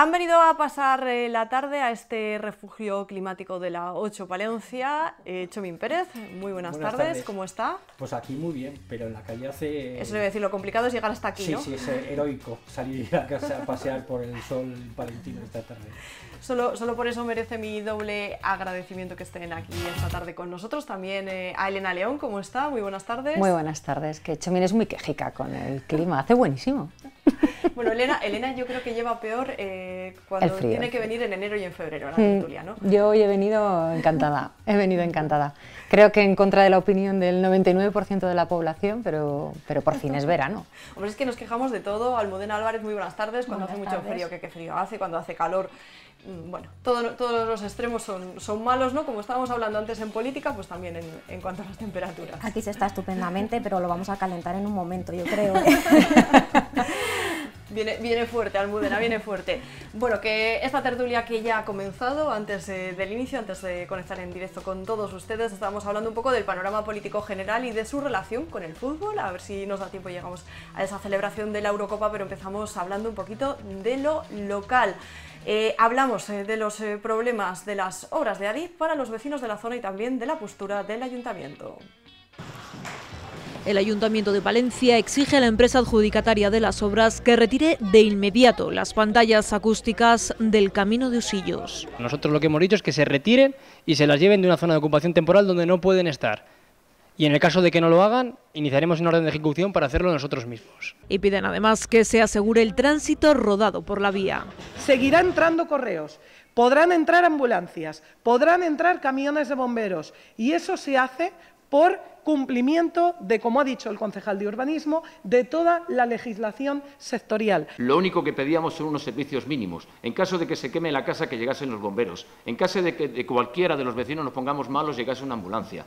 Han venido a pasar eh, la tarde a este refugio climático de la 8 Palencia. Eh, Chomín Pérez, muy buenas, tardes. ¿cómo está? Pues aquí muy bien, pero en la calle hace... Eso a decir, lo complicado es llegar hasta aquí, Sí, ¿no? sí, es eh, heroico salir a pasear por el sol palentino esta tarde. Solo, solo por eso merece mi doble agradecimiento que estén aquí esta tarde con nosotros. También a Elena León, ¿cómo está? Muy buenas tardes. Muy buenas tardes, que Chomín es muy quejica con el clima, hace buenísimo. Bueno, Elena, Elena yo creo que lleva peor eh, cuando tiene que venir en enero y en febrero la hmm. ¿no? Yo hoy he venido encantada, he venido encantada. Creo que en contra de la opinión del 99% de la población, pero, pero por fin es verano. Hombre, es que nos quejamos de todo. Almudena Álvarez, muy buenas tardes. Cuando hace mucho frío, qué frío hace. Cuando hace calor, mm, bueno, todos los extremos son, malos, ¿no? Como estábamos hablando antes en política, pues también en, cuanto a las temperaturas. Aquí se está estupendamente, pero lo vamos a calentar en un momento, yo creo. ¿eh? Viene, viene fuerte, Almudena, viene fuerte. Bueno, que esta tertulia que ya ha comenzado antes eh, del inicio, antes de conectar en directo con todos ustedes, estábamos hablando un poco del panorama político general y de su relación con el fútbol. A ver si nos da tiempo y llegamos a esa celebración de la Eurocopa, pero empezamos hablando un poquito de lo local. Eh, hablamos eh, de los problemas de las obras de Adif para los vecinos de la zona y también de la postura del ayuntamiento. El Ayuntamiento de Valencia exige a la empresa adjudicataria de las obras que retire de inmediato las pantallas acústicas del Camino de Usillos. Nosotros lo que hemos dicho es que se retiren y se las lleven de una zona de ocupación temporal donde no pueden estar y en el caso de que no lo hagan, iniciaremos una orden de ejecución para hacerlo nosotros mismos. Y piden además que se asegure el tránsito rodado por la vía. Seguirá entrando correos, podrán entrar ambulancias, podrán entrar camiones de bomberos y eso se hace por cumplimiento de, como ha dicho el concejal de urbanismo, de toda la legislación sectorial. Lo único que pedíamos son unos servicios mínimos. En caso de que se queme la casa, que llegasen los bomberos. En caso de que cualquiera de los vecinos nos pongamos malos, llegase una ambulancia.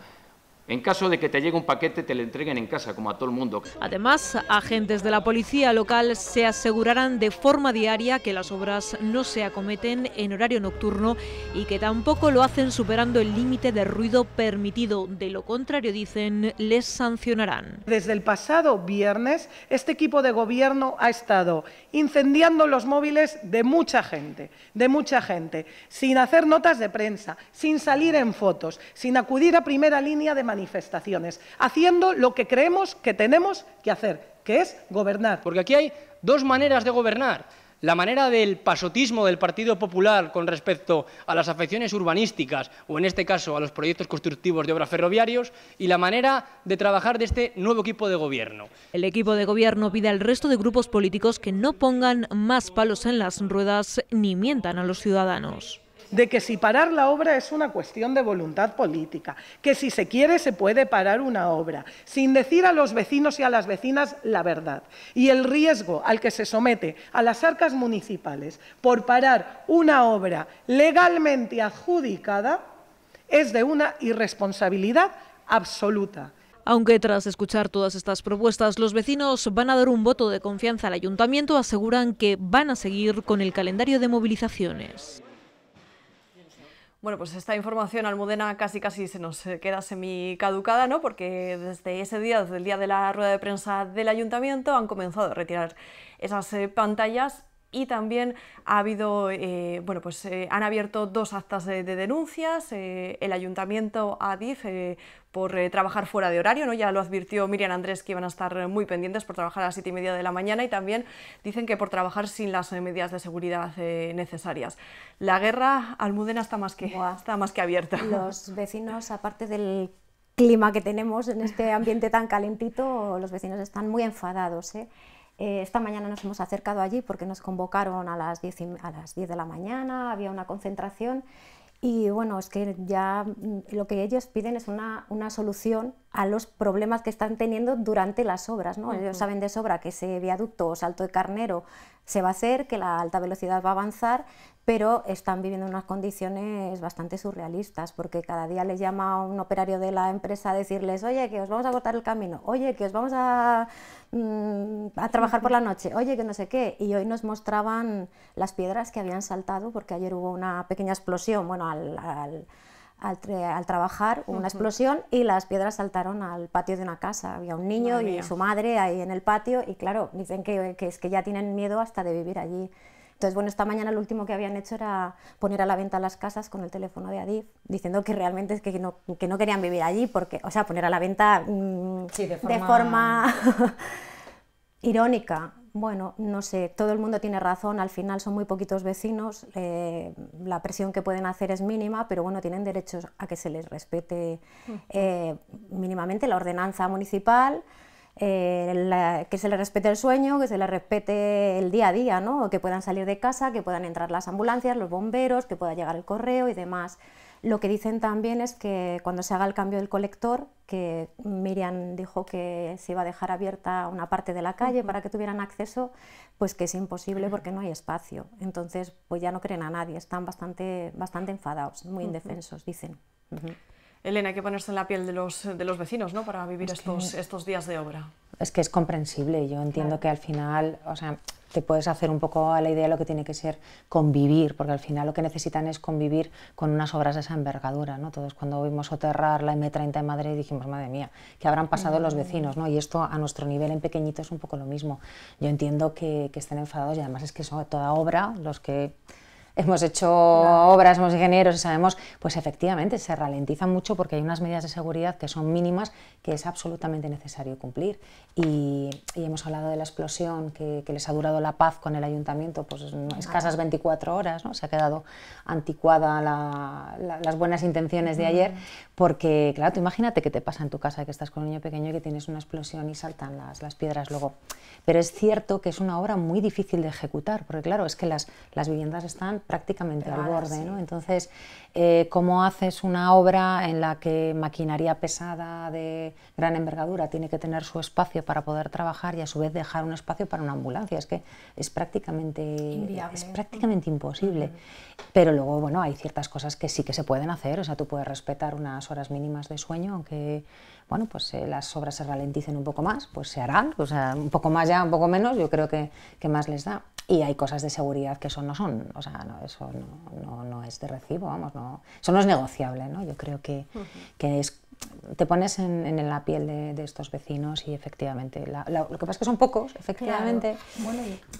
En caso de que te llegue un paquete, te lo entreguen en casa, como a todo el mundo. Además, agentes de la policía local se asegurarán de forma diaria que las obras no se acometen en horario nocturno y que tampoco lo hacen superando el límite de ruido permitido. De lo contrario, dicen, les sancionarán. Desde el pasado viernes, este equipo de gobierno ha estado incendiando los móviles de mucha gente, de mucha gente, sin hacer notas de prensa, sin salir en fotos, sin acudir a primera línea de manifestaciones, haciendo lo que creemos que tenemos que hacer, que es gobernar. Porque aquí hay dos maneras de gobernar. La manera del pasotismo del Partido Popular con respecto a las afecciones urbanísticas o, en este caso, a los proyectos constructivos de obras ferroviarios y la manera de trabajar de este nuevo equipo de gobierno. El equipo de gobierno pide al resto de grupos políticos que no pongan más palos en las ruedas ni mientan a los ciudadanos de que si parar la obra es una cuestión de voluntad política, que si se quiere se puede parar una obra, sin decir a los vecinos y a las vecinas la verdad. Y el riesgo al que se somete a las arcas municipales por parar una obra legalmente adjudicada es de una irresponsabilidad absoluta. Aunque tras escuchar todas estas propuestas, los vecinos van a dar un voto de confianza al ayuntamiento, aseguran que van a seguir con el calendario de movilizaciones. Bueno, pues esta información almudena casi casi se nos eh, queda semi caducada, ¿no? Porque desde ese día, desde el día de la rueda de prensa del ayuntamiento, han comenzado a retirar esas eh, pantallas y también ha habido, eh, bueno, pues eh, han abierto dos actas de, denuncias, eh, el ayuntamiento ADIF por trabajar fuera de horario, ¿no? ya lo advirtió Miriam Andrés que iban a estar muy pendientes por trabajar a las 7 y media de la mañana y también dicen que por trabajar sin las medidas de seguridad necesarias. La guerra almudena está más, que, está más que abierta. Los vecinos, aparte del clima que tenemos en este ambiente tan calentito, los vecinos están muy enfadados. ¿eh? Eh, esta mañana nos hemos acercado allí porque nos convocaron a las, 10 a las de la mañana, había una concentración y bueno, es que ya mm, lo que ellos piden es una, solución a los problemas que están teniendo durante las obras. ¿no? Ellos saben de sobra que ese viaducto o salto de carnero se va a hacer, que la alta velocidad va a avanzar, pero están viviendo unas condiciones bastante surrealistas, porque cada día les llama a un operario de la empresa a decirles, oye, que os vamos a cortar el camino, oye, que os vamos a, mm, a trabajar por la noche, oye, que no sé qué. Y hoy nos mostraban las piedras que habían saltado, porque ayer hubo una pequeña explosión, bueno, al, al al, trabajar una explosión y las piedras saltaron al patio de una casa. Había un niño y su madre ahí en el patio y claro, dicen que, es que ya tienen miedo hasta de vivir allí. Entonces, bueno, esta mañana lo último que habían hecho era poner a la venta las casas con el teléfono de Adif, diciendo que realmente es que no, que no querían vivir allí, porque, o sea, poner a la venta mm, de forma, irónica. Bueno, no sé, todo el mundo tiene razón, al final son muy poquitos vecinos, eh, la presión que pueden hacer es mínima, pero bueno, tienen derechos a que se les respete eh, mínimamente la ordenanza municipal. Eh, que se les respete el sueño, que se les respete el día a día, ¿no? que puedan salir de casa, que puedan entrar las ambulancias, los bomberos, que pueda llegar el correo y demás. Lo que dicen también es que cuando se haga el cambio del colector, que Miriam dijo que se iba a dejar abierta una parte de la calle para que tuvieran acceso, pues que es imposible porque no hay espacio. Entonces, pues ya no creen a nadie, están bastante, bastante enfadados, muy indefensos, dicen. Elena, hay que ponerse en la piel de los, de los vecinos ¿no? para vivir estos, estos días de obra. Es que es comprensible, yo entiendo que al final, o sea, te puedes hacer un poco a la idea de lo que tiene que ser convivir, porque al final lo que necesitan es convivir con unas obras de esa envergadura. ¿no? Todos cuando vimos soterrar la M30 en Madrid, dijimos, madre mía, ¿qué habrán pasado los vecinos? ¿no? Y esto a nuestro nivel en pequeñito es un poco lo mismo. Yo entiendo que, que estén enfadados y además es que son toda obra, los que hemos hecho obras, somos ingenieros y sabemos, pues efectivamente se ralentiza mucho porque hay unas medidas de seguridad que son mínimas que es absolutamente necesario cumplir. Y, hemos hablado de la explosión que, les ha durado la paz con el ayuntamiento, pues escasas 24 horas, ¿no? se ha quedado anticuada las buenas intenciones de ayer, porque, claro, tú imagínate que te pasa en tu casa, que estás con un niño pequeño y que tienes una explosión y saltan las, piedras luego. Pero es cierto que es una obra muy difícil de ejecutar, porque, claro, es que las, viviendas están prácticamente al borde, ¿no? Entonces, eh, cómo haces una obra en la que maquinaria pesada de gran envergadura tiene que tener su espacio para poder trabajar y a su vez dejar un espacio para una ambulancia. Es que es prácticamente, es prácticamente imposible. Pero luego, bueno, hay ciertas cosas que sí que se pueden hacer. O sea, tú puedes respetar unas horas mínimas de sueño, aunque bueno, pues eh, las obras se ralenticen un poco más, pues se harán. O sea, un poco más ya, un poco menos, yo creo que más les da. Y hay cosas de seguridad que eso no son, o sea, no, eso no, no, no, es de recibo, vamos, no, eso no es negociable, ¿no? Yo creo que, que es, te pones en, en la piel de, estos vecinos y efectivamente, lo que pasa es que son pocos, efectivamente,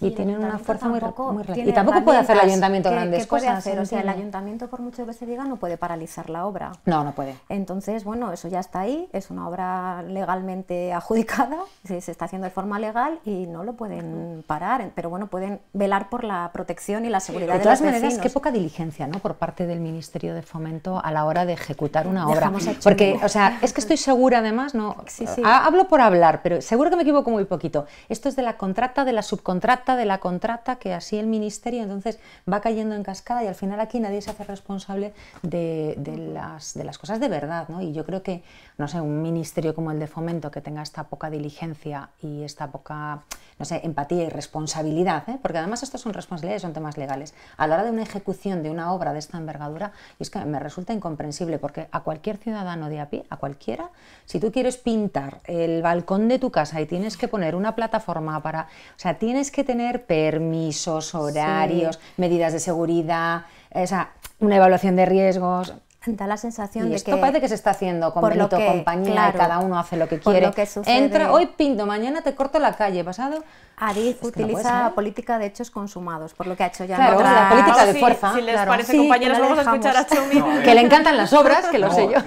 y, tienen una fuerza muy, muy Y tampoco puede hacer el ayuntamiento grandes cosas. o sea, el ayuntamiento, por mucho que se diga, no puede paralizar la obra. No, no puede. Entonces, bueno, eso ya está ahí, es una obra legalmente adjudicada, se, se está haciendo de forma legal y no lo pueden parar, pero bueno, pueden velar por la protección y la seguridad de, de todas maneras, qué poca diligencia ¿no? por parte del Ministerio de Fomento a la hora de ejecutar una obra. Porque, o sea, es que estoy segura además, no ah, hablo por hablar, pero seguro que me equivoco muy poquito. Esto es de la contrata, de la subcontrata, de la contrata, que así el Ministerio entonces va cayendo en cascada y al final aquí nadie se hace responsable de, las, de las cosas de verdad. ¿no? Y yo creo que, no sé, un Ministerio como el de Fomento que tenga esta poca diligencia y esta poca no sé, empatía y responsabilidad, ¿eh? porque además estos son responsabilidades, son temas legales, a la hora de una ejecución de una obra de esta envergadura, y es que me resulta incomprensible, porque a cualquier ciudadano de a pie, a cualquiera, si tú quieres pintar el balcón de tu casa y tienes que poner una plataforma para, o sea, tienes que tener permisos, horarios, medidas de seguridad, o sea, una evaluación de riesgos, da la sensación de esto que... parece que se está haciendo con compañía y cada uno hace lo que quiere. Entra, hoy pinto, mañana te corto la calle, pasado... Ariz utiliza política de hechos consumados, por lo que ha hecho ya. Claro, la política ah, de fuerza. Si, les parece, compañeros, vamos a escuchar a Chumi. que le encantan las obras, que lo sé yo.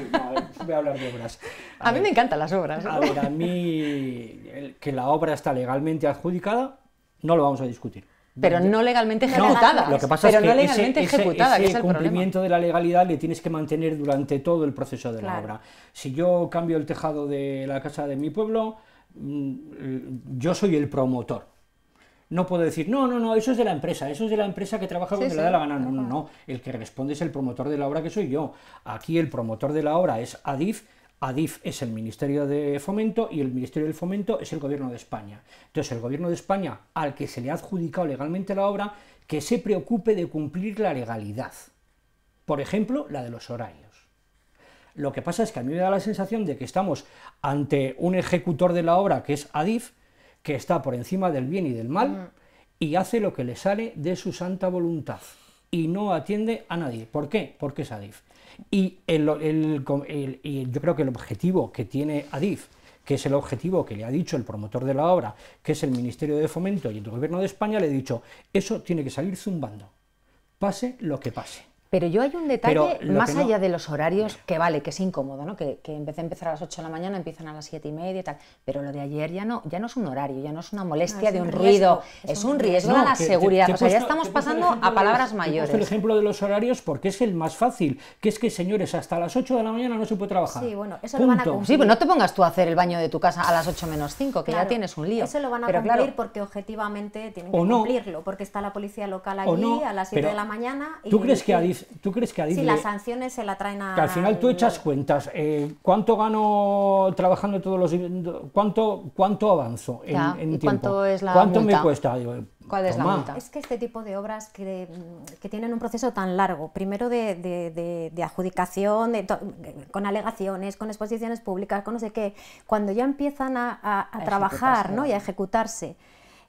voy a hablar de obras. A, mí me encantan las obras. A ver, a mí que la obra está legalmente adjudicada, no lo vamos a discutir. Pero no legalmente ejecutada. lo que pasa es que ese, el cumplimiento de la legalidad le tienes que mantener durante todo el proceso de la obra. Si yo cambio el tejado de la casa de mi pueblo, mm, yo soy el promotor. No puedo decir, no, no, no, eso es de la empresa, eso es de la empresa que trabaja con le da la gana. No, no, no, el que responde es el promotor de la obra que soy yo. Aquí el promotor de la obra es Adif, ADIF es el Ministerio de Fomento y el Ministerio del Fomento es el Gobierno de España. Entonces, el Gobierno de España, al que se le ha adjudicado legalmente la obra, que se preocupe de cumplir la legalidad. Por ejemplo, la de los horarios. Lo que pasa es que a mí me da la sensación de que estamos ante un ejecutor de la obra que es Adif, que está por encima del bien y del mal mm. y hace lo que le sale de su santa voluntad y no atiende a nadie. ¿Por qué? Porque es Adif. Y yo creo que el objetivo que tiene Adif, que es el objetivo que le ha dicho el promotor de la obra, que es el Ministerio de Fomento y el Gobierno de España, le ha dicho, eso tiene que salir zumbando, pase lo que pase. Pero yo hay un detalle más allá de los horarios, que vale, que es incómodo, ¿no? Que, que en vez empezar a las 8 de la mañana empiezan a las 7 y media y tal. Pero lo de ayer ya no, ya no es un horario, ya no es una molestia de un, ruido, es un riesgo a la seguridad. o sea, ya estamos pasando a palabras mayores. el ejemplo de los horarios porque es el más fácil, que es que, señores, hasta las 8 de la mañana no se puede trabajar. Sí, bueno, eso lo van a cumplir. Sí, pues no te pongas tú a hacer el baño de tu casa a las 8 menos 5, que ya tienes un lío. Eso lo van a cumplir porque objetivamente tienen que cumplirlo, porque está la policía local allí a las 7 de la mañana. ¿Tú crees que tú crees que las sanciones se la traen a... al final tú echas cuentas. Eh, ¿Cuánto gano trabajando todos los... cuánto, cuánto avanzo en, tiempo? ¿Cuánto, es ¿Cuánto me cuesta? ¿Cuál es la multa? Es que este tipo de obras que, tienen un proceso tan largo, primero de, adjudicación, con alegaciones, con exposiciones públicas, con no sé qué, cuando ya empiezan a, trabajar y a ejecutarse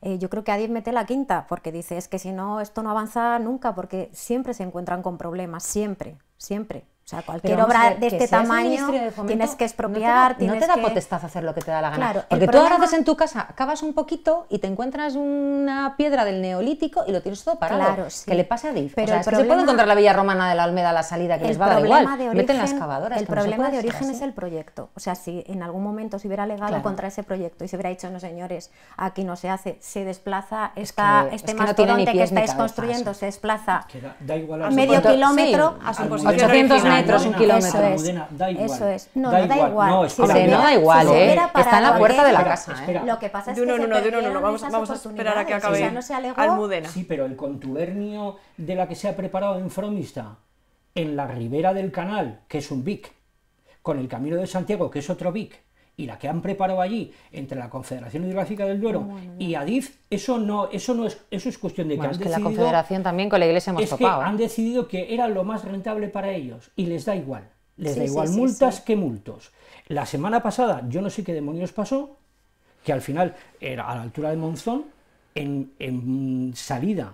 eh, yo creo que diez mete la quinta, porque dice, es que si no, esto no avanza nunca, porque siempre se encuentran con problemas, siempre, siempre. O sea, cualquier obra de este tamaño tienes que expropiar. No te da, potestad hacer lo que te da la gana. Porque tú ahora haces en tu casa, acabas un poquito y te encuentras una piedra del neolítico y lo tienes todo parado. Claro, Que le pase a DIF. Pero se puede encontrar la Villa Romana de la Almeda a la salida, que les va a dar igual. Meten las excavadoras. El problema de origen es el proyecto. O sea, si en algún momento se hubiera legado contra ese proyecto y se hubiera dicho, no señores, aquí no se hace, se desplaza esta, este que que estáis construyendo, se desplaza a medio kilómetro, a su posición metros, un kilómetro. Eso es. Eso es. No, da, no da igual. No, no da igual, ¿eh? Está en la puerta de la casa. ¿eh? Lo que pasa es que. No, no, no, no, vamos, vamos a esperar a que acabe. O sea, no se alegó. Almudena. Sí, pero el contubernio de la que se ha preparado en Fromista, en la ribera del canal, que es un Vic, con el camino de Santiago, que es otro Vic, y la que han preparado allí entre la Confederación Hidrográfica del Duero ah, y Adif, eso no, eso no es, eso es cuestión de que, han es que la Confederación también con la Iglesia hemos es que ¿eh? han decidido que era lo más rentable para ellos y les da igual, les da igual multas que multos. La semana pasada yo no sé qué demonios pasó, que al final era a la altura de Monzón en, salida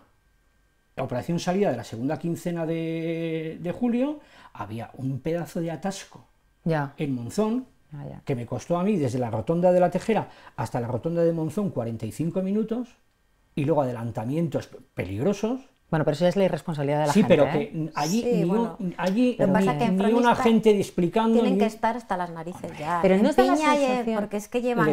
operación salida de la segunda quincena de, julio, había un pedazo de atasco ya. en Monzón Ah, que me costó a mí desde la rotonda de la Tejera hasta la rotonda de Monzón 45 minutos y luego adelantamientos peligrosos. Bueno, pero eso es la irresponsabilidad de la gente. ¿eh? Sí, pero que allí, una gente explicando. Tienen que estar hasta las narices ya. Pero no se la porque es que llevan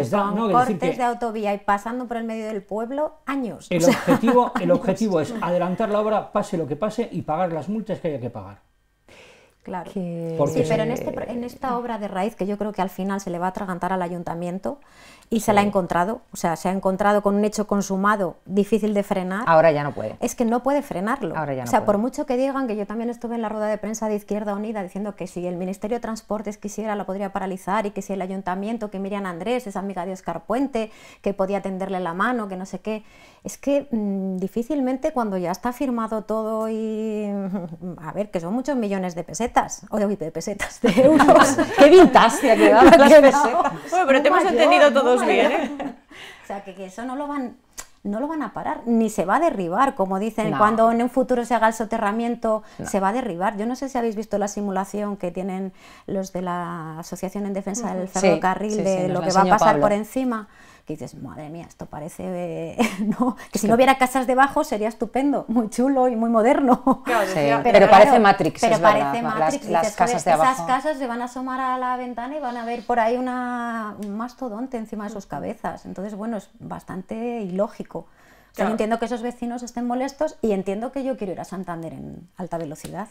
cortes de autovía y pasando por el medio del pueblo años. El objetivo, el objetivo es adelantar la obra, pase lo que pase y pagar las multas que haya que pagar. Claro. Sí, pero este en, esta obra de raíz, que yo creo que al final se le va a atragantar al ayuntamiento y se la ha encontrado, o sea, se ha encontrado con un hecho consumado difícil de frenar. Ahora ya no puede. Es que no puede frenarlo. Ahora ya no o sea, por mucho que digan que yo también estuve en la rueda de prensa de Izquierda Unida diciendo que si el Ministerio de Transportes quisiera la podría paralizar y que si el ayuntamiento, que Miriam Andrés es amiga de Oscar Puente, que podía tenderle la mano, que no sé qué. Es que mm, difícilmente cuando ya está firmado todo y a ver, que son muchos millones de pesetas o de, de pesetas, de euros. ¡Qué pero te hemos entendido todos bien. ¿eh? O sea, que, eso no lo van no lo van a parar, ni se va a derribar, como dicen, cuando en un futuro se haga el soterramiento, se va a derribar. Yo no sé si habéis visto la simulación que tienen los de la Asociación en Defensa del Ferrocarril de lo, que va a pasar por encima que dices, madre mía, esto parece, ¿no? Que si no hubiera casas debajo sería estupendo, muy chulo y muy moderno. pero, parece Matrix, es Las, casas Esas casas se van a asomar a la ventana y van a ver por ahí una, un mastodonte encima de sus cabezas. Entonces, bueno, es bastante ilógico. entiendo que esos vecinos estén molestos y entiendo que yo quiero ir a Santander en alta velocidad.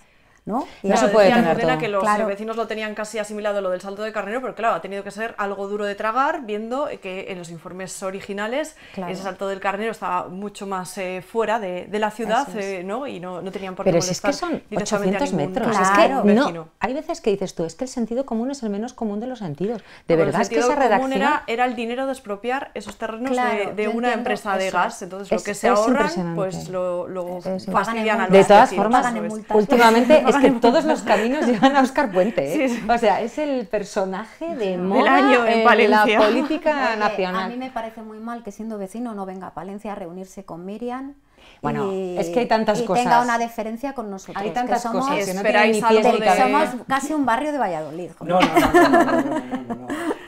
¿no? Y se puede que los eh, vecinos lo tenían casi asimilado lo del salto de carnero, pero claro, ha tenido que ser algo duro de tragar, viendo eh, que en los informes originales ese salto del carnero estaba mucho más eh, fuera de, la ciudad, ¿no? Y no, no, tenían por qué Pero es que son 800 metros, es no, hay veces que dices tú, es que el sentido común es el menos común de los sentidos. De verdad el sentido que esa redacción... Era, el dinero de expropiar esos terrenos de, una empresa de gas, entonces lo que se ahorran, pues lo, lo fastidian a los De todas formas, últimamente que todos los caminos llevan a Oscar Puente. ¿eh? O sea, es el personaje de moda en, la política nacional. A mí me parece muy mal que siendo vecino no venga a Palencia a reunirse con Miriam. Bueno, y, es que hay tantas y tenga una diferencia con nosotros. Hay que somos, que Somos casi un barrio de Valladolid. No no, no,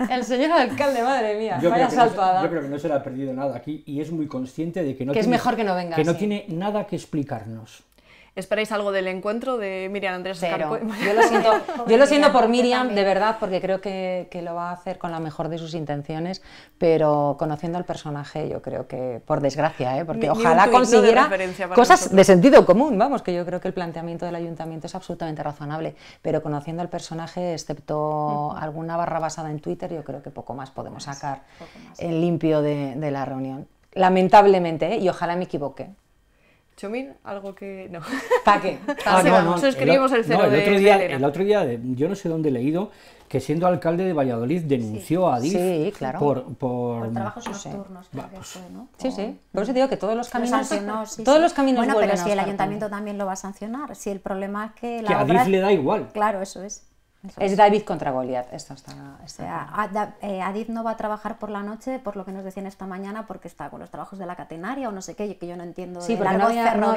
El señor alcalde, madre mía, vaya salpada. Yo creo que no se le ha perdido nada aquí y es muy consciente de que no es mejor que no venga. Que no tiene nada que explicarnos. ¿Esperáis algo del encuentro de Miriam Andrés Yo lo siento, por Miriam, de verdad, porque creo que, lo va a hacer con la mejor de sus intenciones, pero conociendo al personaje, yo creo que, por desgracia, ¿eh? porque ojalá consiguiera cosas de sentido común, vamos, que yo creo que el planteamiento del ayuntamiento es absolutamente razonable, pero conociendo al personaje, excepto alguna barra basada en Twitter, yo creo que poco más podemos sacar en limpio de, la reunión. Lamentablemente, ¿eh? y ojalá me equivoque. Chomín, algo que no. ¿Para qué? Ah, no, no, Suscribimos el, el cero el de, otro día, El otro día, yo no sé dónde he leído, que siendo alcalde de Valladolid denunció a Adif sí, claro. por, por, trabajos nocturnos, pues no Sí, sí. Por eso digo que todos los pues caminos, todos los caminos Bueno, pero si el ayuntamiento también. lo va a sancionar, si el problema es que la que a Adif le da igual. Claro, eso es. Es. David contra Goliat. Esto eh, no va a trabajar por la noche, por lo que nos decían esta mañana, porque está con los trabajos de la catenaria o no sé qué, que yo no entiendo. Sí, no había, mm, no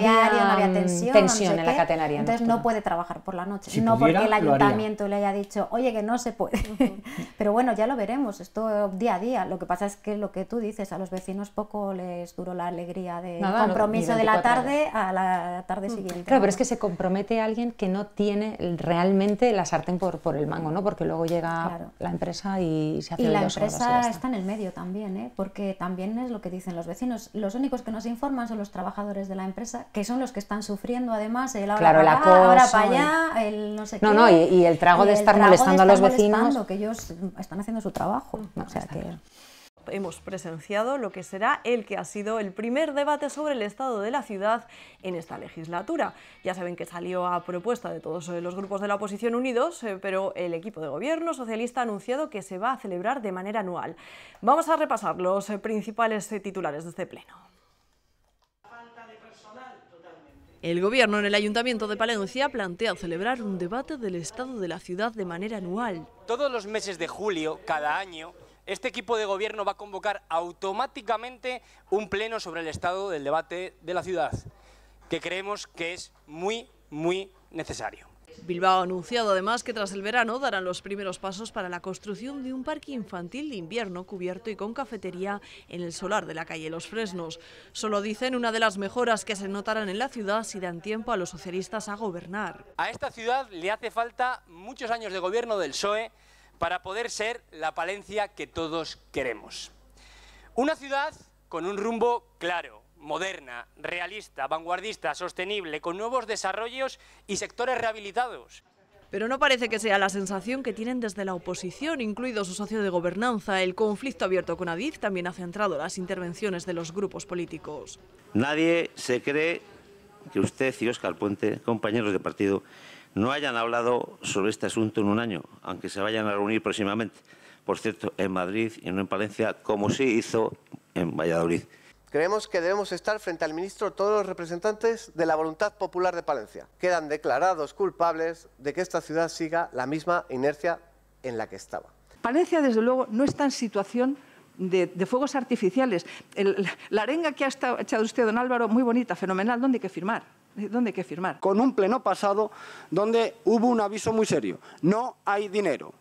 tensión. en la catenaria. Entonces no puede trabajar por la noche. no porque el ayuntamiento le haya dicho, oye, que no se puede. Pero bueno, ya lo veremos, esto día a día. Lo que pasa es que lo que tú dices, a los vecinos poco les duró la alegría de compromiso de la tarde a la tarde siguiente. Claro, pero es que se compromete alguien que no tiene realmente la sartén por por, el mango, ¿no? Porque luego llega la empresa y se hace... Y la empresa está en el medio también, ¿eh? Porque también es lo que dicen los vecinos. Los únicos que nos informan son los trabajadores de la empresa, que son los que están sufriendo además el ahora para allá, el no sé qué. No, no, y, el trago de estar molestando a los vecinos... que ellos están haciendo su trabajo. o sea que hemos presenciado lo que será el que ha sido el primer debate sobre el estado de la ciudad en esta legislatura. Ya saben que salió a propuesta de todos eh, los grupos de la oposición unidos, eh, pero el equipo de gobierno socialista ha anunciado que se va a celebrar de manera anual. Vamos a repasar los eh, principales titulares de este pleno. El gobierno en el Ayuntamiento de Palencia plantea celebrar un debate del estado de la ciudad de manera anual. Todos los meses de julio, cada año, este equipo de gobierno va a convocar automáticamente un pleno sobre el estado del debate de la ciudad, que creemos que es muy, muy necesario. Bilbao ha anunciado además que tras el verano darán los primeros pasos para la construcción de un parque infantil de invierno cubierto y con cafetería en el solar de la calle Los Fresnos. Solo dicen una de las mejoras que se notarán en la ciudad si dan tiempo a los socialistas a gobernar. A esta ciudad le hace falta muchos años de gobierno del PSOE para poder ser la Palencia que todos queremos. Una ciudad con un rumbo claro, moderna, realista, vanguardista, sostenible, con nuevos desarrollos y sectores rehabilitados. Pero no parece que sea la sensación que tienen desde la oposición, incluido su socio de gobernanza. El conflicto abierto con Adif también ha centrado las intervenciones de los grupos políticos. Nadie se cree que usted y Oscar Puente, compañeros de partido, no hayan hablado sobre este asunto en un año, aunque se vayan a reunir próximamente. Por cierto, en Madrid y no en Palencia, como sí hizo en Valladolid. Creemos que debemos estar frente al ministro todos los representantes de la voluntad popular de Palencia. Quedan declarados culpables de que esta ciudad siga la misma inercia en la que estaba. Palencia, desde luego, no está en situación de, fuegos artificiales. la arenga que ha echado usted, don Álvaro, muy bonita, fenomenal, ¿dónde hay que firmar? ¿Dónde hay que firmar? Con un pleno pasado donde hubo un aviso muy serio. No hay dinero.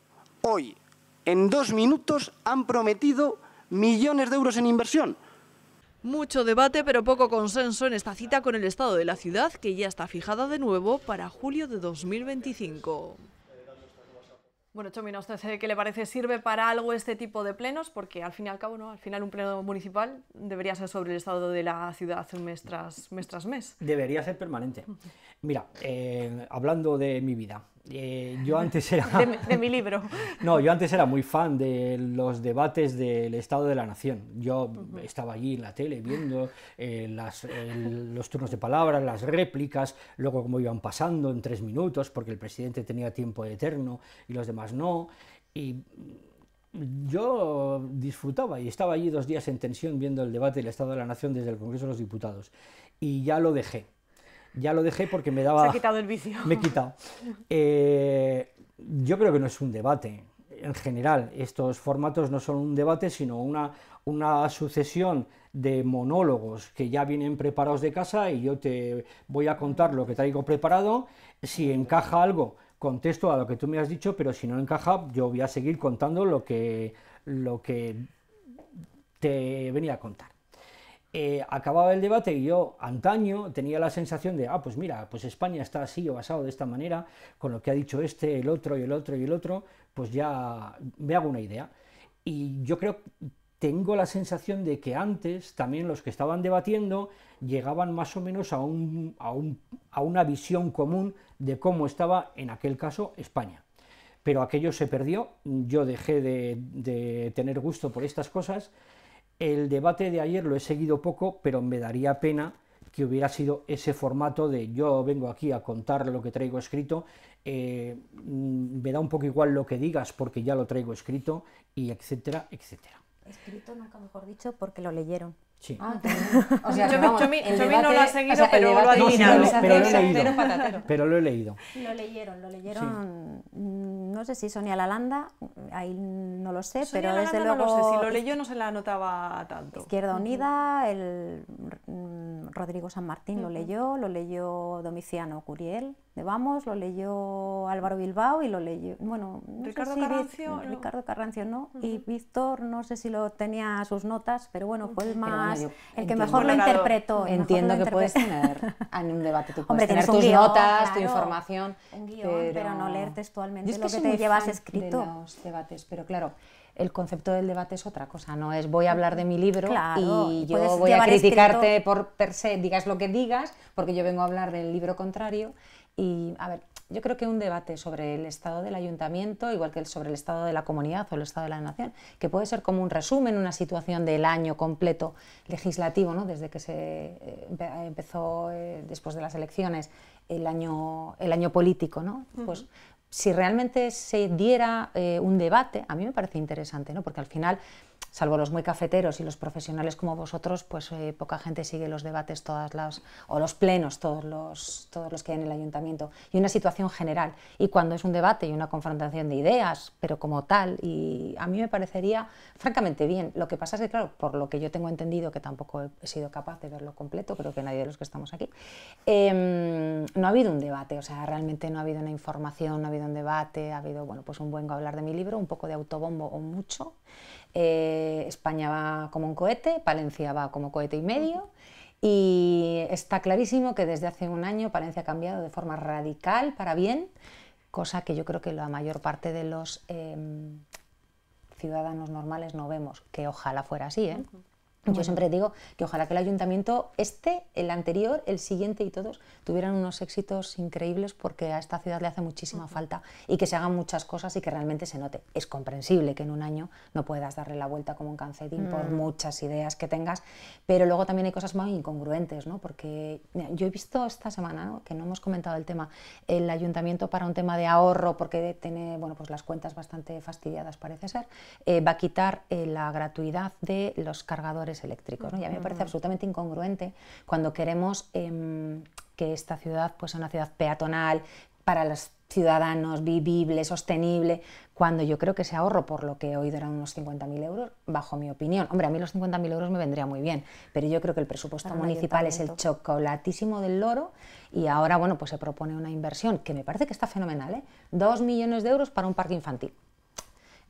Hoy, en dos minutos, han prometido millones de euros en inversión. Mucho debate, pero poco consenso en esta cita con el Estado de la ciudad, que ya está fijada de nuevo para julio de 2025. Bueno, Chomina, ¿a usted qué le parece? ¿Sirve para algo este tipo de plenos? Porque al fin y al cabo, ¿no? Al final un pleno municipal debería ser sobre el estado de la ciudad mes tras mes. Tras mes. Debería ser permanente. Mira, eh, hablando de mi vida, eh, yo antes era... De, mi libro. No, yo antes era muy fan de los debates del Estado de la Nación. Yo estaba allí en la tele viendo eh, eh, los turnos de palabra, las réplicas, luego cómo iban pasando en tres minutos, porque el presidente tenía tiempo eterno y los demás no. Y yo disfrutaba y estaba allí dos días en tensión viendo el debate del Estado de la Nación desde el Congreso de los Diputados. Y ya lo dejé ya lo dejé porque me daba... Se ha quitado el vicio. Me he quitado. Eh, yo creo que no es un debate. En general, estos formatos no son un debate, sino una, una sucesión de monólogos que ya vienen preparados de casa y yo te voy a contar lo que traigo preparado. Si encaja algo, contesto a lo que tú me has dicho, pero si no encaja, yo voy a seguir contando lo que, lo que te venía a contar. Eh, acababa el debate y yo antaño tenía la sensación de, ah, pues mira, pues España está así o basado de esta manera, con lo que ha dicho este, el otro y el otro y el otro, pues ya me hago una idea. Y yo creo, tengo la sensación de que antes también los que estaban debatiendo llegaban más o menos a, un, a, una visión común de cómo estaba, en aquel caso, España. Pero aquello se perdió, yo dejé de, de tener gusto por estas cosas el debate de ayer lo he seguido poco, pero me daría pena que hubiera sido ese formato de yo vengo aquí a contar lo que traigo escrito, eh, mm, me da un poco igual lo que digas porque ya lo traigo escrito y etcétera, etcétera. Escrito nunca mejor dicho porque lo leyeron. Sí. Ah, no lo ha seguido, pero lo ha adivinado. pero, lo he leído, pero lo he leído. Lo leyeron, lo leyeron. Mm, no sé si Sonia Lalanda, ahí no lo sé, pero desde luego. No lo sé, si lo leyó no se la anotaba tanto. Izquierda Unida, el Rodrigo San Martín lo leyó, lo leyó Domiciano Curiel de Vamos, lo leyó Álvaro Bilbao y lo leyó, bueno, Ricardo, Carrancio, no. Ricardo Carrancio no, y Víctor no sé si lo tenía sus notas, pero bueno, fue el más, el que mejor lo interpretó. Entiendo que puedes tener en un debate, tener tus notas, tu información. pero... no leer textualmente lo que te llevas escrito. De los debates, pero claro, el concepto del debate es otra cosa, no es voy a hablar de mi libro y yo voy a criticarte por per se, digas lo que digas, porque yo vengo a hablar del libro contrario. Y a ver, yo creo que un debate sobre el estado del ayuntamiento, igual que sobre el estado de la comunidad o el estado de la nación, que puede ser como un resumen, una situación del año completo legislativo, ¿no? desde que se eh, empezó eh, después de las elecciones el año, el año político, ¿no? Pues si realmente se diera eh, un debate, a mí me parece interesante, ¿no? porque al final salvo los muy cafeteros y los profesionales como vosotros, pues eh, poca gente sigue los debates todas las, o los plenos, todos los, todos los que hay en el ayuntamiento, y una situación general. Y cuando es un debate y una confrontación de ideas, pero como tal, y a mí me parecería francamente bien. Lo que pasa es que, claro, por lo que yo tengo entendido, que tampoco he sido capaz de verlo completo, creo que nadie de los que estamos aquí, em, no ha habido un debate, o sea, realmente no ha habido una información, no ha habido un debate, ha habido, bueno, pues un buen hablar de mi libro, un poco de autobombo o mucho, eh, España va como un cohete, Palencia va como cohete y medio. Y está clarísimo que desde hace un año Palencia ha cambiado de forma radical para bien, cosa que yo creo que la mayor parte de los em, ciudadanos normales no vemos, que ojalá fuera así. ¿eh? Yo siempre digo que ojalá que el ayuntamiento, este, el anterior, el siguiente y todos, tuvieran unos éxitos increíbles porque a esta ciudad le hace muchísima falta y que se hagan muchas cosas y que realmente se note. Es comprensible que en un año no puedas darle la vuelta como un cancedín por mm. muchas ideas que tengas, pero luego también hay cosas muy incongruentes, ¿no? Porque yo he visto esta semana, que no hemos comentado el tema, el ayuntamiento para un tema de ahorro, porque tiene bueno, pues las cuentas bastante fastidiadas parece ser, eh, va a quitar eh, la gratuidad de los cargadores eléctricos. Y a mí me parece absolutamente incongruente cuando queremos em, que esta ciudad pues, sea una ciudad peatonal para los ciudadanos, vivible, sostenible, cuando yo creo que ese ahorro, por lo que he oído, eran unos 50.000 euros, bajo mi opinión. Hombre, a mí los 50.000 euros me vendría muy bien, pero yo creo que el presupuesto municipal es el chocolatísimo del loro y ahora, bueno, pues se propone una inversión que me parece que está fenomenal, ¿eh? Dos millones de euros para un parque infantil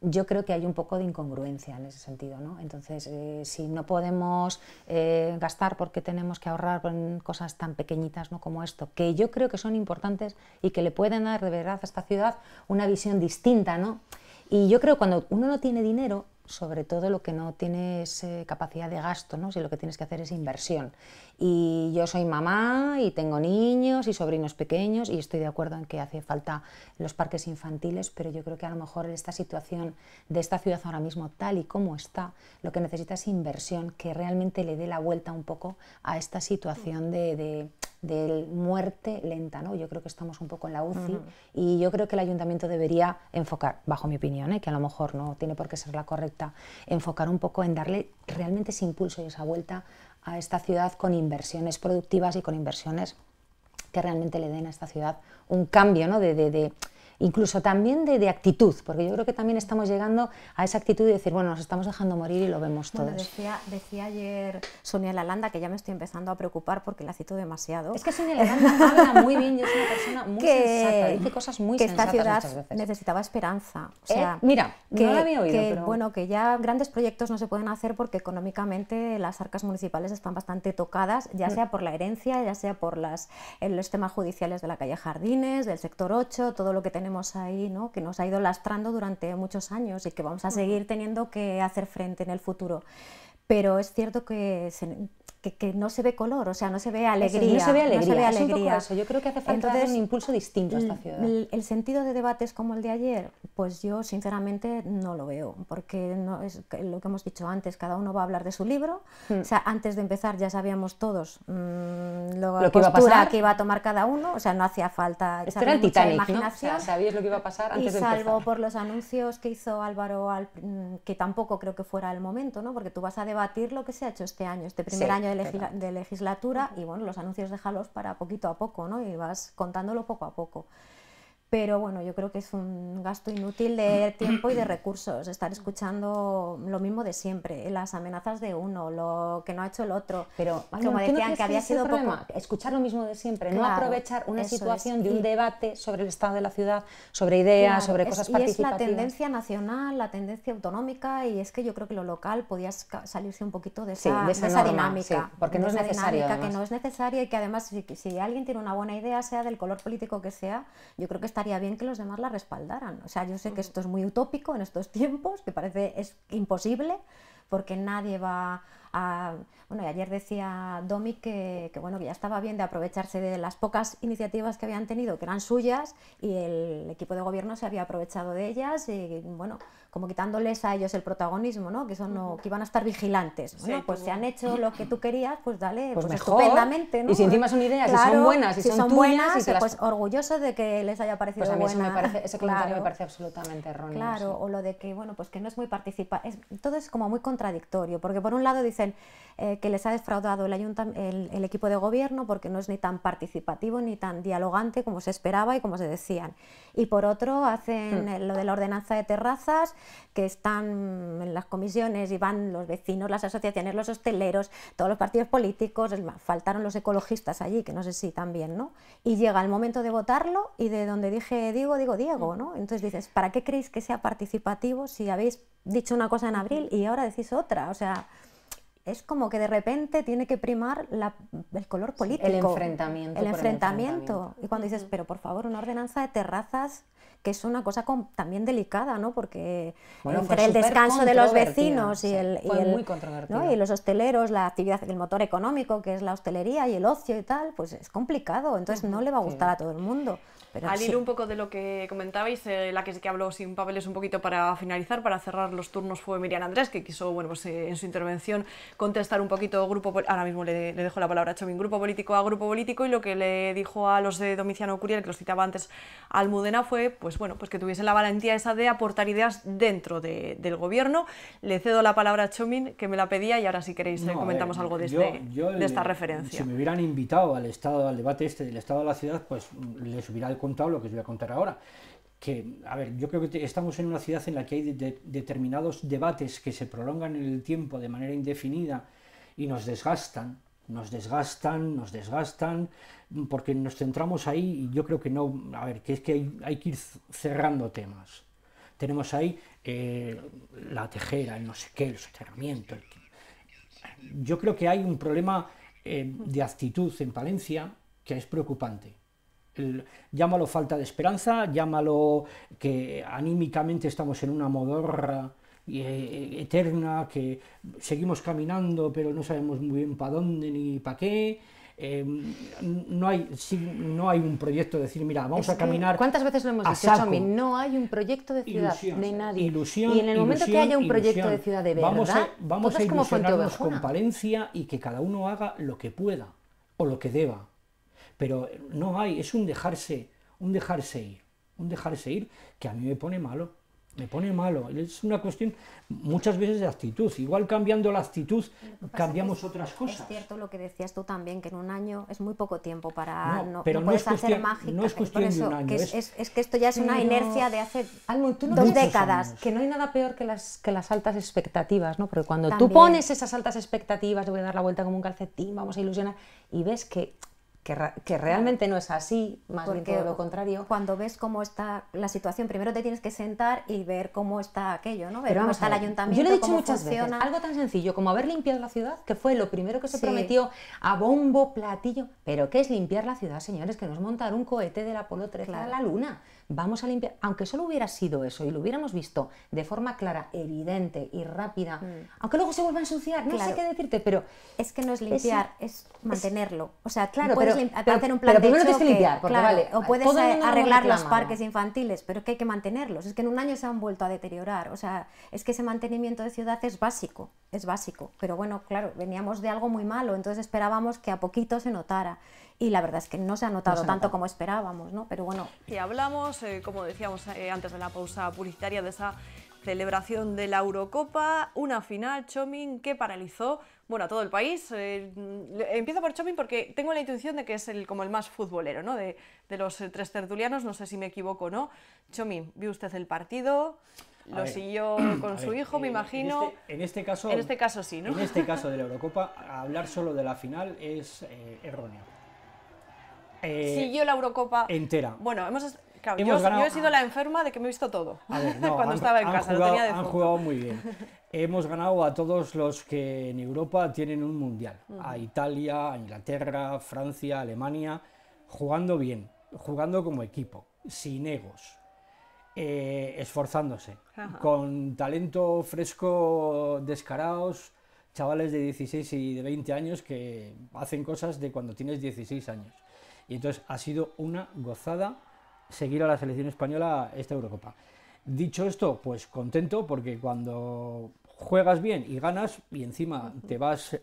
yo creo que hay un poco de incongruencia en ese sentido. ¿no? Entonces, eh, si no podemos eh, gastar porque tenemos que ahorrar en cosas tan pequeñitas ¿no? como esto, que yo creo que son importantes y que le pueden dar de verdad a esta ciudad una visión distinta. ¿no? Y yo creo que cuando uno no tiene dinero, sobre todo lo que no tienes eh, capacidad de gasto, ¿no? si lo que tienes que hacer es inversión. Y yo soy mamá y tengo niños y sobrinos pequeños y estoy de acuerdo en que hace falta los parques infantiles, pero yo creo que a lo mejor en esta situación de esta ciudad ahora mismo tal y como está, lo que necesita es inversión que realmente le dé la vuelta un poco a esta situación de de muerte lenta, ¿no? Yo creo que estamos un poco en la UCI y yo creo que el ayuntamiento debería enfocar, bajo mi opinión, ¿eh? que a lo mejor no tiene por qué ser la correcta, enfocar un poco en darle realmente ese impulso y esa vuelta a esta ciudad con inversiones productivas y con inversiones que realmente le den a esta ciudad un cambio ¿no? de, incluso también de, actitud, porque yo creo que también estamos llegando a esa actitud de decir, bueno, nos estamos dejando morir y lo vemos todos. decía, ayer Sonia Lalanda que ya me estoy empezando a preocupar porque la cito demasiado. Es que Sonia Lalanda habla muy bien, yo soy una persona muy sensata, dice cosas muy que sensatas esta ciudad necesitaba esperanza. O eh, sea, mira, que, no la había oído, bueno, que ya grandes proyectos no se pueden hacer porque económicamente las arcas municipales están bastante tocadas, ya mm. sea por la herencia, ya sea por las, los temas judiciales de la calle Jardines, del sector 8, todo lo que tenemos ahí, ¿no? que nos ha ido lastrando durante muchos años y que vamos a seguir teniendo que hacer frente en el futuro. Pero es cierto que se, que, no se ve color, o sea, no se ve alegría. no se ve alegría. eso. Yo creo que hace falta un impulso distinto a esta ciudad. El, sentido de debates como el de ayer, pues yo sinceramente no lo veo, porque no es lo que hemos dicho antes, cada uno va a hablar de su libro. Hmm. O sea, antes de empezar ya sabíamos todos mm, lo, que, iba a pasar. que iba a tomar cada uno, o sea, no hacía falta Esto era Titanic, imaginación. lo que iba a pasar antes de empezar. salvo por los anuncios que hizo Álvaro, al, mm, que tampoco creo que fuera el momento, ¿no? Porque tú vas a debatir lo que se ha hecho este año, este primer año de, legislatura y bueno, los anuncios déjalos para poquito a poco, ¿no? Y vas contándolo poco a poco pero bueno, yo creo que es un gasto inútil de tiempo y de recursos, estar escuchando lo mismo de siempre, las amenazas de uno, lo que no ha hecho el otro. Pero como decían que había sido poco... escuchar lo mismo de siempre, no aprovechar una situación de un debate sobre el estado de la ciudad, sobre ideas, sobre cosas participativas. Y es la tendencia nacional, la tendencia autonómica y es que yo creo que lo local podía salirse un poquito de esa, dinámica, porque no es necesaria, que no es necesaria y que además si alguien tiene una buena idea, sea del color político que sea, yo creo que está estaría bien que los demás la respaldaran. O sea, yo sé que esto es muy utópico en estos tiempos, que parece es imposible, porque nadie va a... Bueno, y ayer decía Domi que, que, bueno, que ya estaba bien de aprovecharse de las pocas iniciativas que habían tenido, que eran suyas, y el equipo de gobierno se había aprovechado de ellas, y bueno, como quitándoles a ellos el protagonismo, ¿no? Que son que iban a estar vigilantes. Bueno, pues se han hecho lo que tú querías, pues dale, pues, pues estupendamente, Y si encima son ideas, son buenas, si, son, buenas, pues orgulloso de que les haya pues parecido pues parece, ese comentario me parece absolutamente erróneo. Claro, o lo de que, bueno, pues que no es muy participativo todo es como muy contradictorio, porque por un lado dicen eh, que les ha defraudado el, el, el equipo de gobierno porque no es ni tan participativo ni tan dialogante como se esperaba y como se decían. Y por otro hacen hmm. lo de la ordenanza de terrazas que están en las comisiones y van los vecinos, las asociaciones, los hosteleros, todos los partidos políticos, faltaron los ecologistas allí, que no sé si también, ¿no? Y llega el momento de votarlo y de donde dije digo, digo Diego, ¿no? Entonces dices, ¿para qué creéis que sea participativo si habéis dicho una cosa en abril y ahora decís otra? O sea, es como que de repente tiene que primar el color político. el, enfrentamiento el, enfrentamiento Y cuando dices, pero por favor, una ordenanza de terrazas, que es una cosa también delicada, ¿no? Porque entre el descanso de los vecinos y, el, y, los hosteleros, la actividad, el motor económico, que es la hostelería y el ocio y tal, pues es complicado. Entonces no le va a gustar a todo el mundo. Al ir un poco de lo que comentabais, eh, la que, que habló sin papeles un poquito para finalizar, para cerrar los turnos, fue Miriam Andrés, que quiso bueno, pues, eh, en su intervención contestar un poquito grupo ahora mismo le, dejo la palabra a Chomín, grupo político a grupo político, y lo que le dijo a los de Domiciano Curiel, que los citaba antes Almudena, fue pues, bueno, pues que tuviesen la valentía esa de aportar ideas dentro del gobierno. Le cedo la palabra a Chomín que me la pedía, y ahora si queréis eh, comentamos algo de, este, de esta referencia. Si me hubieran invitado al estado, al debate este del estado de la ciudad, pues mm, les hubiera contado lo que os voy a contar ahora. Que, a ver, yo creo que estamos en una ciudad en la que hay determinados debates que se prolongan en el tiempo de manera indefinida y nos desgastan, nos desgastan, nos desgastan, porque nos centramos ahí y yo creo que no, a ver, que es que hay, que ir cerrando temas. Tenemos ahí eh, la tejera, el no sé qué, el soterramiento. Yo creo que hay un problema eh, de actitud en Palencia que es preocupante llámalo falta de esperanza, llámalo que anímicamente estamos en una modorra eh, eterna, que seguimos caminando pero no sabemos muy bien para dónde ni para qué. Em, no, hay, no hay un proyecto de decir, mira, vamos a caminar. ¿Cuántas veces lo hemos dicho, No hay un proyecto de ciudad de nadie. y en el momento que haya un proyecto de ciudad de verdad, vamos a, vamos ilusionarnos con Palencia y que cada uno haga lo que pueda o lo que deba pero eh, no hay, es un dejarse, un dejarse ir, un dejarse ir que a mí me pone malo, me pone malo. Es una cuestión muchas veces de actitud. Igual cambiando la actitud cambiamos otras cosas. Es cierto lo que decías tú también, que en un año es muy poco tiempo para... No, puedes hacer mágica. No es cuestión de un Que es, que esto ya es una inercia de hace ah, dos décadas. Que no hay nada peor que las, que las altas expectativas, ¿no? Porque cuando tú pones esas altas expectativas, te voy a dar la vuelta como un calcetín, vamos a ilusionar, y ves que que, realmente no es así, más bien todo lo contrario. Cuando ves cómo está la situación, primero te tienes que sentar y ver cómo está aquello, ¿no? Ver cómo está el ayuntamiento. Yo le he dicho muchas veces, algo tan sencillo como haber limpiado la ciudad, que fue lo primero que se prometió a bombo, platillo. Pero ¿qué es limpiar la ciudad, señores? Que no es montar un cohete del Apolo 13 a la luna vamos a limpiar, aunque solo hubiera sido eso y lo hubiéramos visto de forma clara, evidente y rápida, mm. aunque luego se vuelva a ensuciar, no sé qué decirte, pero... Es que no es limpiar, es, mantenerlo. O sea, claro, puedes hacer un plan que, limpiar, O puedes arreglar los parques infantiles, pero es que hay que mantenerlos. Es que en un año se han vuelto a deteriorar. O sea, es que ese mantenimiento de ciudad es básico, es básico. Pero bueno, claro, veníamos de algo muy malo, entonces esperábamos que a poquito se notara y la verdad es que no se ha notado tanto como esperábamos, ¿no? Pero bueno. Y hablamos, eh, como decíamos eh, antes de la pausa publicitaria, de esa celebración de la Eurocopa, una final, Chomin, que paralizó bueno, a todo el país. Eh, empiezo por Chomin porque tengo la intuición de que es el, como el más futbolero ¿no? de, los tres tertulianos, no sé si me equivoco o no. Chomin, ¿vio usted el partido? lo siguió con su hijo, me este, imagino. En este, caso, en este caso sí, ¿no? En este caso de la Eurocopa, hablar solo de la final es erróneo. Eh, siguió la Eurocopa entera. Bueno, hemos, yo, he sido la enferma de que me he visto todo a cuando estaba en casa. han jugado muy bien. hemos ganado a todos los que en Europa tienen un mundial. A Italia, a Inglaterra, Francia, Alemania, jugando bien, jugando como equipo, sin egos. Eh, esforzándose, con talento fresco, descarados, chavales de 16 y de 20 años que hacen cosas de cuando tienes 16 años. Y entonces ha sido una gozada seguir a la selección española esta Eurocopa. Dicho esto, pues contento porque cuando juegas bien y ganas y encima te vas